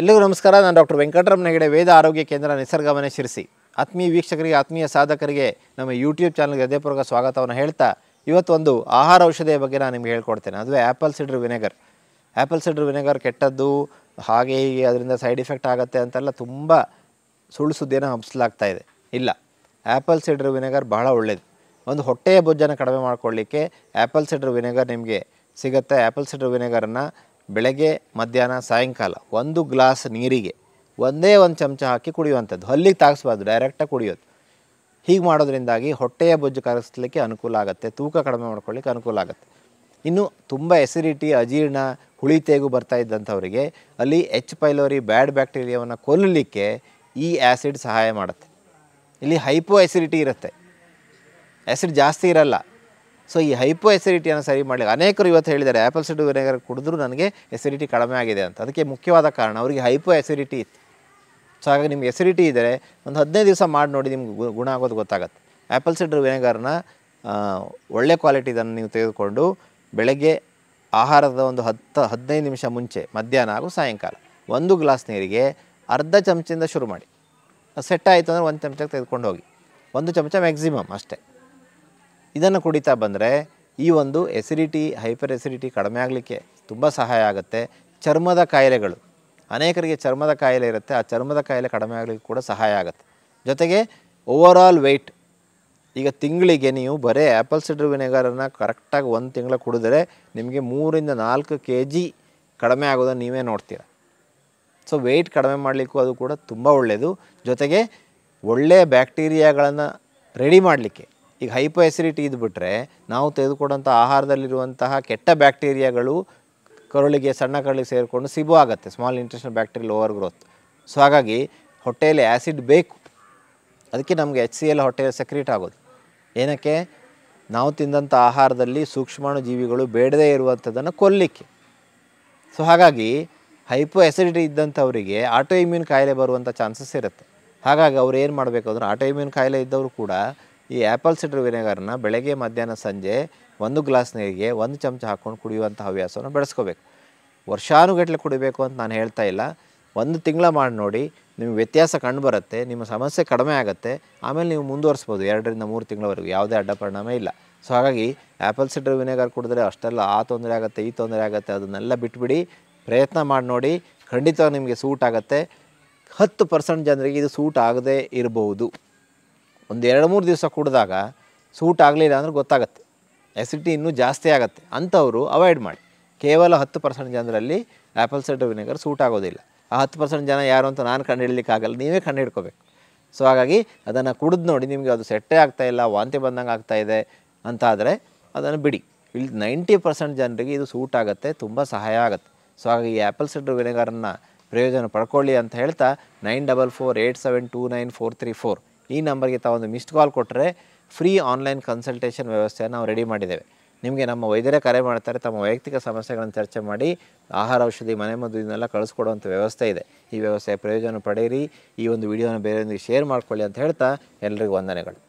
ಎಲ್ಲರಿಗೂ ನಮಸ್ಕಾರ ನಾನು ಡಾಕ್ಟರ್ ವೆಂಕಟರಮ್ ಹೆಗಡೆ ವೇದ ಆರೋಗ್ಯ ಕೇಂದ್ರ ನಿಸರ್ಗವನೇ ಶಿರಿಸಿ ಆತ್ಮೀಯ ವೀಕ್ಷಕರಿಗೆ ಆತ್ಮೀಯ ಸಾಧಕರಿಗೆ ನಮ್ಮ ಯೂಟ್ಯೂಬ್ ಚಾನಲ್ಗೆ ಹೃದಯಪೂರ್ವಕ ಸ್ವಾಗತವನ್ನು ಹೇಳ್ತಾ ಇವತ್ತೊಂದು ಆಹಾರ ಔಷಧಿಯ ಬಗ್ಗೆ ನಾನು ನಿಮ್ಗೆ ಹೇಳ್ಕೊಡ್ತೇನೆ ಅದುವೇ apple cider vinegar apple cider vinegar ಕೆಟ್ಟದ್ದು ಹಾಗೆ ಹೀಗೆ ಅದರಿಂದ ಸೈಡ್ ಎಫೆಕ್ಟ್ ಆಗುತ್ತೆ ಅಂತೆಲ್ಲ ತುಂಬ ಸುಳ್ಳು ಸುದ್ದಿಯನ್ನು ಹಬ್ಸಲಾಗ್ತಾ ಇದೆ ಇಲ್ಲ ಆ್ಯಪಲ್ ಸಿಡ್ರ್ ವಿನೆಗರ್ ಬಹಳ ಒಳ್ಳೆಯದು ಒಂದು ಹೊಟ್ಟೆಯ ಬೊಜ್ಜನ್ನು ಕಡಿಮೆ ಮಾಡಿಕೊಳ್ಳಿಕ್ಕೆ ಆ್ಯಪಲ್ ಸಿಡ್ರ್ ವಿನೆಗರ್ ನಿಮಗೆ ಸಿಗುತ್ತೆ ಆ್ಯಪಲ್ ಸಿಡ್ರ್ ವಿನೆಗರನ್ನು ಬೆಳಗ್ಗೆ ಮಧ್ಯಾಹ್ನ ಸಾಯಂಕಾಲ ಒಂದು ಗ್ಲಾಸ್ ನೀರಿಗೆ ಒಂದೇ ಒಂದು ಚಮಚ ಹಾಕಿ ಕುಡಿಯುವಂಥದ್ದು ಹಲ್ಲಿಗೆ ತಾಗಿಸ್ಬಾರ್ದು ಡೈರೆಕ್ಟಾಗಿ ಕುಡಿಯೋದು ಹೀಗೆ ಮಾಡೋದ್ರಿಂದಾಗಿ ಹೊಟ್ಟೆಯ ಬೊಜ್ಜು ಕರಗಿಸ್ಲಿಕ್ಕೆ ಅನುಕೂಲ ಆಗುತ್ತೆ ತೂಕ ಕಡಿಮೆ ಮಾಡ್ಕೊಳ್ಳಿಕ್ಕೆ ಅನುಕೂಲ ಆಗುತ್ತೆ ಇನ್ನು ತುಂಬ ಎಸಿಡಿಟಿ ಅಜೀರ್ಣ ಹುಳಿ ತೇಗು ಬರ್ತಾ ಇದ್ದಂಥವರಿಗೆ ಅಲ್ಲಿ ಎಚ್ ಪೈಲೋರಿ ಬ್ಯಾಡ್ ಬ್ಯಾಕ್ಟೀರಿಯಾವನ್ನು ಕೊಲ್ಲಲಿಕ್ಕೆ ಈ ಆ್ಯಸಿಡ್ ಸಹಾಯ ಮಾಡುತ್ತೆ ಇಲ್ಲಿ ಹೈಪೋ ಎಸಿಡಿಟಿ ಇರುತ್ತೆ ಆ್ಯಸಿಡ್ ಜಾಸ್ತಿ ಇರಲ್ಲ ಸೊ ಈ ಹೈಪೋ ಎಸಿಡಿಟಿಯನ್ನು ಸರಿ ಮಾಡಲಿಕ್ಕೆ ಅನೇಕರು ಇವತ್ತು ಹೇಳಿದ್ದಾರೆ ಆ್ಯಪಲ್ ಸಿಡ್ ವಿನೆಗರ್ ಕುಡಿದ್ರೂ ನನಗೆ ಎಸಿಡಿಟಿ ಕಡಿಮೆ ಆಗಿದೆ ಅಂತ ಅದಕ್ಕೆ ಮುಖ್ಯವಾದ ಕಾರಣ ಅವರಿಗೆ ಹೈಪೋ ಎಸಿಡಿಟಿ ಇತ್ತು ಸೊ ಹಾಗಾಗಿ ನಿಮ್ಗೆ ಎಸಿಡಿಟಿ ಇದ್ದರೆ ಒಂದು ಹದಿನೈದು ದಿವಸ ಮಾಡಿ ನೋಡಿ ನಿಮ್ಗೆ ಗುಣ ಆಗೋದು ಗೊತ್ತಾಗುತ್ತೆ ಆ್ಯಪಲ್ ಸಿಡ್ರ್ ವಿನೆಗರ್ನ ಒಳ್ಳೆ ಕ್ವಾಲಿಟಿದನ್ನು ನೀವು ತೆಗೆದುಕೊಂಡು ಬೆಳಗ್ಗೆ ಆಹಾರದ ಒಂದು ಹತ್ತು ಹದಿನೈದು ನಿಮಿಷ ಮುಂಚೆ ಮಧ್ಯಾಹ್ನ ಹಾಗೂ ಸಾಯಂಕಾಲ ಒಂದು ಗ್ಲಾಸ್ ನೀರಿಗೆ ಅರ್ಧ ಚಮಚದಿಂದ ಶುರು ಮಾಡಿ ಸೆಟ್ ಆಯಿತು ಅಂದರೆ ಒಂದು ಚಮಚಕ್ಕೆ ತೆಗೆದುಕೊಂಡು ಹೋಗಿ ಒಂದು ಚಮಚ ಮ್ಯಾಕ್ಸಿಮಮ್ ಅಷ್ಟೇ ಇದನ್ನು ಕುಡಿತಾ ಬಂದರೆ ಈ ಒಂದು ಎಸಿಡಿಟಿ ಹೈಪರ್ ಎಸಿಡಿಟಿ ಕಡಿಮೆ ಆಗಲಿಕ್ಕೆ ತುಂಬ ಸಹಾಯ ಆಗುತ್ತೆ ಚರ್ಮದ ಕಾಯಿಲೆಗಳು ಅನೇಕರಿಗೆ ಚರ್ಮದ ಕಾಯಿಲೆ ಇರುತ್ತೆ ಆ ಚರ್ಮದ ಕಾಯಿಲೆ ಕಡಿಮೆ ಆಗಲಿಕ್ಕೆ ಕೂಡ ಸಹಾಯ ಆಗುತ್ತೆ ಜೊತೆಗೆ ಓವರ್ ಆಲ್ ವೆಯ್ಟ್ ಈಗ ತಿಂಗಳಿಗೆ ನೀವು ಬರೀ ಆ್ಯಪಲ್ ಸಿಡ್ರ್ ವಿನೆಗರನ್ನು ಕರೆಕ್ಟಾಗಿ ಒಂದು ತಿಂಗಳ ಕುಡಿದ್ರೆ ನಿಮಗೆ ಮೂರಿಂದ ನಾಲ್ಕು ಕೆ ಜಿ ಕಡಿಮೆ ಆಗೋದನ್ನು ನೀವೇ ನೋಡ್ತೀರ ಸೊ ವೆಯ್ಟ್ ಕಡಿಮೆ ಮಾಡಲಿಕ್ಕೂ ಅದು ಕೂಡ ತುಂಬ ಒಳ್ಳೆಯದು ಜೊತೆಗೆ ಒಳ್ಳೆಯ ಬ್ಯಾಕ್ಟೀರಿಯಾಗಳನ್ನು ರೆಡಿ ಮಾಡಲಿಕ್ಕೆ ಈಗ ಹೈಪೋ ಎಸಿಡಿಟಿ ಇದ್ಬಿಟ್ರೆ ನಾವು ತೆಗೆದುಕೊಡೋಂಥ ಆಹಾರದಲ್ಲಿರುವಂತಹ ಕೆಟ್ಟ ಬ್ಯಾಕ್ಟೀರಿಯಾಗಳು ಕರುಳಿಗೆ ಸಣ್ಣ ಕರುಳಿಗೆ ಸೇರಿಕೊಂಡು ಸಿಬು ಆಗುತ್ತೆ small intestinal bacterial overgrowth so ಹಾಗಾಗಿ ಹೊಟ್ಟೆಯಲ್ಲಿ ಆ್ಯಸಿಡ್ ಬೇಕು ಅದಕ್ಕೆ ನಮಗೆ ಎಚ್ ಸಿ ಎಲ್ ಹೊಟ್ಟೆಯಲ್ಲಿ ಸೆಕ್ರೇಟ್ ಆಗೋದು ಏನಕ್ಕೆ ನಾವು ತಿಂದಂಥ ಆಹಾರದಲ್ಲಿ ಸೂಕ್ಷ್ಮಾಣು ಜೀವಿಗಳು ಬೇಡದೇ ಇರುವಂಥದ್ದನ್ನು ಕೊಲ್ಲಿಕ್ಕೆ ಸೊ ಹಾಗಾಗಿ ಹೈಪೋ ಎಸಿಡಿಟಿ ಇದ್ದಂಥವರಿಗೆ ಆಟೋ ಇಮ್ಯೂನ್ ಕಾಯಿಲೆ ಬರುವಂಥ ಚಾನ್ಸಸ್ ಇರುತ್ತೆ ಹಾಗಾಗಿ ಅವ್ರು ಏನು ಮಾಡಬೇಕು ಅಂದ್ರೆ ಆಟೋ ಇಮ್ಯೂನ್ ಕಾಯಿಲೆ ಇದ್ದವರು ಕೂಡ ಈ ಆ್ಯಪಲ್ ಸಿಡ್ರ್ ವಿನೆಗರ್ನ ಬೆಳಗ್ಗೆ ಮಧ್ಯಾಹ್ನ ಸಂಜೆ ಒಂದು ಗ್ಲಾಸ್ ನೀರಿಗೆ ಒಂದು ಚಮಚ ಹಾಕ್ಕೊಂಡು ಕುಡಿಯುವಂಥ ಹವ್ಯಾಸವನ್ನು ಬೆಳೆಸ್ಕೋಬೇಕು ವರ್ಷಾನುಗಟ್ಟಲೆ ಕುಡಿಬೇಕು ಅಂತ ನಾನು ಹೇಳ್ತಾ ಇಲ್ಲ ಒಂದು ತಿಂಗಳ ಮಾಡಿ ನೋಡಿ ನಿಮಗೆ ವ್ಯತ್ಯಾಸ ಕಂಡು ಬರುತ್ತೆ ನಿಮ್ಮ ಸಮಸ್ಯೆ ಕಡಿಮೆ ಆಗುತ್ತೆ ಆಮೇಲೆ ನೀವು ಮುಂದುವರಿಸ್ಬೋದು ಎರಡರಿಂದ ಮೂರು ತಿಂಗಳವರೆಗೂ ಯಾವುದೇ ಅಡ್ಡ ಪರಿಣಾಮ ಇಲ್ಲ ಸೊ ಹಾಗಾಗಿ ಆ್ಯಪಲ್ ಸಿಡ್ರ್ ವಿನೆಗರ್ ಕುಡಿದ್ರೆ ಅಷ್ಟೆಲ್ಲ ಆ ತೊಂದರೆ ಆಗುತ್ತೆ ಈ ತೊಂದರೆ ಆಗುತ್ತೆ ಅದನ್ನೆಲ್ಲ ಬಿಟ್ಬಿಡಿ ಪ್ರಯತ್ನ ಮಾಡಿ ನೋಡಿ ಖಂಡಿತ ನಿಮಗೆ ಸೂಟ್ ಆಗುತ್ತೆ ಹತ್ತು ಪರ್ಸೆಂಟ್ ಜನರಿಗೆ ಇದು ಸೂಟ್ ಆಗದೇ ಇರಬಹುದು ಒಂದು ಎರಡು ಮೂರು ದಿವಸ ಕುಡಿದಾಗ ಸೂಟ್ ಆಗಲಿಲ್ಲ ಅಂದರೆ ಗೊತ್ತಾಗುತ್ತೆ ಎಸಿಡಿಟಿ ಇನ್ನೂ ಜಾಸ್ತಿ ಆಗುತ್ತೆ ಅಂಥವರು ಅವಾಯ್ಡ್ ಮಾಡಿ ಕೇವಲ ಹತ್ತು ಪರ್ಸೆಂಟ್ ಜನರಲ್ಲಿ ಆ್ಯಪಲ್ ಸೈಡರ್ ವಿನೆಗರ್ ಸೂಟ್ ಆಗೋದಿಲ್ಲ ಆ ಹತ್ತು ಪರ್ಸೆಂಟ್ ಜನ ಯಾರು ಅಂತ ನಾನು ಕಂಡು ಆಗಲ್ಲ ನೀವೇ ಕಂಡು ಹಿಡ್ಕೋಬೇಕು ಸೊ ಹಾಗಾಗಿ ಅದನ್ನು ಕುಡಿದು ನೋಡಿ ನಿಮಗೆ ಅದು ಸೆಟ್ಟೇ ಇಲ್ಲ ವಾಂತಿ ಬಂದಂಗೆ ಆಗ್ತಾಯಿದೆ ಅಂತ ಆದರೆ ಅದನ್ನು ಬಿಡಿ ಇಲ್ಲಿ ನೈಂಟಿ ಪರ್ಸೆಂಟ್ ಜನರಿಗೆ ಇದು ಸೂಟ್ ಆಗುತ್ತೆ ತುಂಬ ಸಹಾಯ ಆಗುತ್ತೆ ಸೊ ಹಾಗಾಗಿ ಈ ಆ್ಯಪಲ್ ಸೈಡರ್ ವಿನೆಗರನ್ನು ಪ್ರಯೋಜನ ಪಡ್ಕೊಳ್ಳಿ ಅಂತ ಹೇಳ್ತಾ nine double four eight seven two nine four three four ಈ ನಂಬರ್ಗೆ ತಾವೊಂದು ಮಿಸ್ಡ್ ಕಾಲ್ ಕೊಟ್ಟರೆ ಫ್ರೀ ಆನ್ಲೈನ್ ಕನ್ಸಲ್ಟೇಷನ್ ವ್ಯವಸ್ಥೆಯನ್ನು ನಾವು ರೆಡಿ ಮಾಡಿದ್ದೇವೆ ನಿಮಗೆ ನಮ್ಮ ವೈದ್ಯರೇ ಕರೆ ಮಾಡ್ತಾರೆ ತಮ್ಮ ವೈಯಕ್ತಿಕ ಸಮಸ್ಯೆಗಳನ್ನು ಚರ್ಚೆ ಮಾಡಿ ಆಹಾರ ಔಷಧಿ ಮನೆ ಇದನ್ನೆಲ್ಲ ಕಳಿಸ್ಕೊಡುವಂಥ ವ್ಯವಸ್ಥೆ ಇದೆ ಈ ವ್ಯವಸ್ಥೆಯ ಪ್ರಯೋಜನ ಪಡೆಯಿರಿ ಈ ಒಂದು ವಿಡಿಯೋನ ಬೇರೆಯೊಂದಿಗೆ ಶೇರ್ ಮಾಡ್ಕೊಳ್ಳಿ ಅಂತ ಹೇಳ್ತಾ ಎಲ್ಲರಿಗೂ ವಂದನೆಗಳು